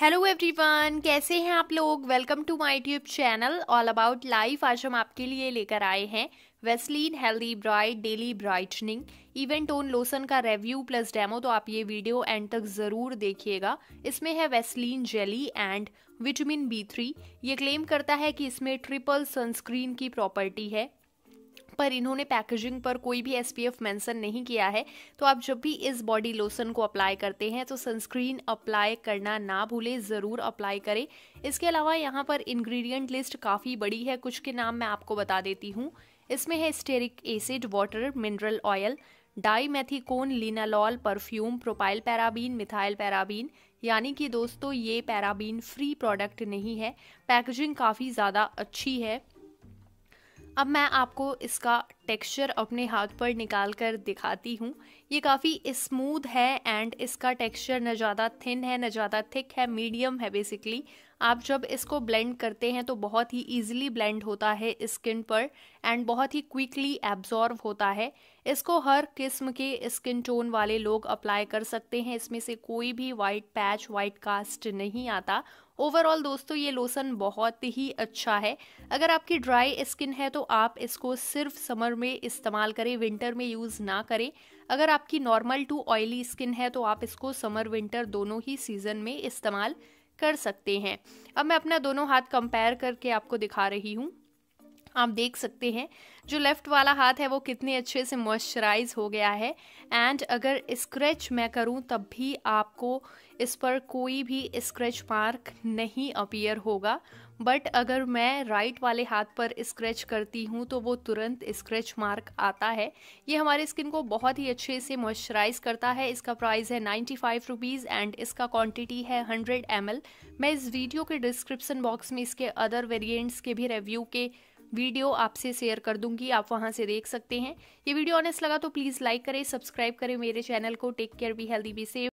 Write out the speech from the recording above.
hello everyone कैसे हैं आप लोग welcome to my tube channel all about life आज हम आपके लिए लेकर आए हैं Vaseline healthy bright daily brightening even tone lotion का रिव्यू प्लस डेमो तो आप ये वीडियो एंड तक ज़रूर देखिएगा इसमें है Vaseline jelly and vitamin B three ये क्लेम करता है कि इसमें ट्रिपल सनस्क्रीन की प्रॉपर्टी है पर इन्होंने पैकेजिंग पर कोई भी एस मैंसन नहीं किया है तो आप जब भी इस बॉडी लोशन को अप्लाई करते हैं तो सनस्क्रीन अप्लाई करना ना भूलें ज़रूर अप्लाई करें इसके अलावा यहाँ पर इंग्रेडिएंट लिस्ट काफ़ी बड़ी है कुछ के नाम मैं आपको बता देती हूँ इसमें है stearic acid water mineral oil dimethicone linalool perfume propyl paraben methyl paraben यानी कि दोस्तों ये पैराबीन फ्री प्रोडक्ट नहीं है पैकेजिंग काफ़ी ज़्यादा अच्छी है अब मैं आपको इसका टेक्सचर अपने हाथ पर निकाल कर दिखाती हूँ ये काफ़ी स्मूथ है एंड इसका टेक्सचर न ज़्यादा थिन है न ज़्यादा थिक है मीडियम है बेसिकली आप जब इसको ब्लेंड करते हैं तो बहुत ही ईजिली ब्लेंड होता है स्किन पर एंड बहुत ही क्विकली एब्जॉर्व होता है इसको हर किस्म के स्किन टोन वाले लोग अप्लाई कर सकते हैं इसमें से कोई भी वाइट पैच वाइट कास्ट नहीं आता ओवरऑल दोस्तों ये लोशन बहुत ही अच्छा है अगर आपकी ड्राई स्किन है तो आप इसको सिर्फ समर में इस्तेमाल करें विंटर में यूज़ ना करें अगर आपकी नॉर्मल टू ऑयली स्किन है तो आप इसको समर विंटर दोनों ही सीज़न में इस्तेमाल कर सकते हैं अब मैं अपना दोनों हाथ कंपेयर करके आपको दिखा रही हूँ आप देख सकते हैं जो लेफ़्ट वाला हाथ है वो कितने अच्छे से मॉइस्चराइज हो गया है एंड अगर स्क्रैच मैं करूं तब भी आपको इस पर कोई भी स्क्रैच मार्क नहीं अपीयर होगा बट अगर मैं राइट वाले हाथ पर स्क्रैच करती हूँ तो वो तुरंत स्क्रैच मार्क आता है ये हमारे स्किन को बहुत ही अच्छे से मॉइस्चराइज करता है इसका प्राइस है नाइन्टी फाइव रुपीज़ एंड इसका क्वांटिटी है हंड्रेड एम मैं इस वीडियो के डिस्क्रिप्सन बॉक्स में इसके अदर वेरियंट्स के भी रिव्यू के वीडियो आपसे शेयर कर दूंगी आप वहां से देख सकते हैं ये वीडियो ऑनेस्ट लगा तो प्लीज़ लाइक करें सब्सक्राइब करें मेरे चैनल को take care be healthy be safe